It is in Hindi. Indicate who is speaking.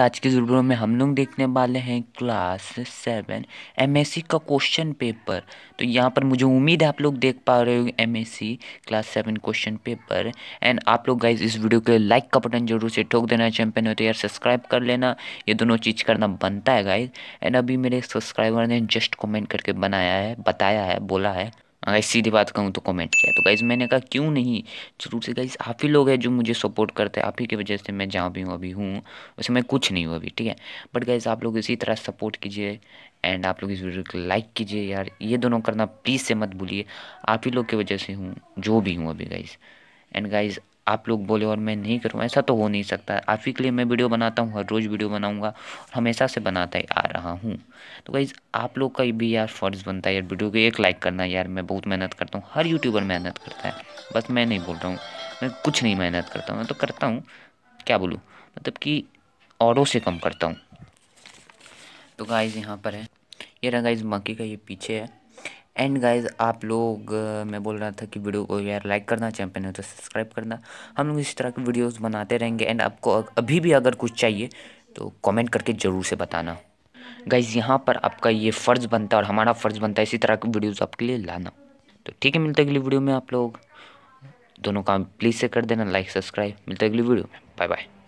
Speaker 1: आज के वीडियो में हम लोग देखने वाले हैं क्लास सेवन एम का क्वेश्चन पेपर तो यहाँ पर मुझे उम्मीद है आप लोग देख पा रहे हो M class seven question paper and आप लोग गाइज इस वीडियो के लाइक का बटन जरूर से ठोक देना चैंपियन हो तो यार सब्सक्राइब कर लेना ये दोनों चीज़ करना बनता है गाइज एंड अभी मेरे सब्सक्राइबर ने जस्ट कॉमेंट करके बनाया है बताया है बोला है अगर हाँ, सीधी बात कहूँ तो कमेंट किया तो गाइज़ मैंने कहा क्यों नहीं जरूर से गाइज़ आप ही लोग हैं जो मुझे सपोर्ट करते हैं आप ही की वजह से मैं जहाँ भी हूँ अभी हूँ वैसे मैं कुछ नहीं हूँ अभी ठीक है बट गाइज़ आप लोग इसी तरह सपोर्ट कीजिए एंड आप लोग इस वीडियो को लाइक कीजिए यार ये दोनों करना प्लीज़ से मत भूलिए आप ही लोग की वजह से हूँ जो भी हूँ अभी गाइज़ एंड गाइज़ आप लोग बोले और मैं नहीं करूँ ऐसा तो हो नहीं सकता आप ही के लिए मैं वीडियो बनाता हूँ हर रोज़ वीडियो बनाऊँगा और हमेशा से बनाता ही आ रहा हूँ तो गाइज़ आप लोग का भी यार फ़र्ज़ बनता है यार वीडियो को एक लाइक करना यार मैं बहुत मेहनत करता हूँ हर यूट्यूबर मेहनत करता है बस मैं नहीं बोल रहा हूँ मैं कुछ नहीं मेहनत करता हूँ मैं तो करता हूँ क्या बोलूँ मतलब कि औरों से कम करता हूँ तो गाइज़ यहाँ पर है ये रहा गाइज़ मक्की का ये पीछे है एंड गाइज आप लोग मैं बोल रहा था कि वीडियो को यार लाइक करना चैंपियन है तो सब्सक्राइब करना हम लोग इस तरह के वीडियोस बनाते रहेंगे एंड आपको अभी भी अगर कुछ चाहिए तो कमेंट करके ज़रूर से बताना गाइज यहाँ पर आपका ये फ़र्ज़ बनता है और हमारा फ़र्ज़ बनता है इसी तरह के वीडियोज़ आपके लिए लाना तो ठीक है मिलते अगली वीडियो में आप लोग दोनों काम प्लीज़ से कर देना लाइक सब्सक्राइब मिलते अगली वीडियो में बाय बाय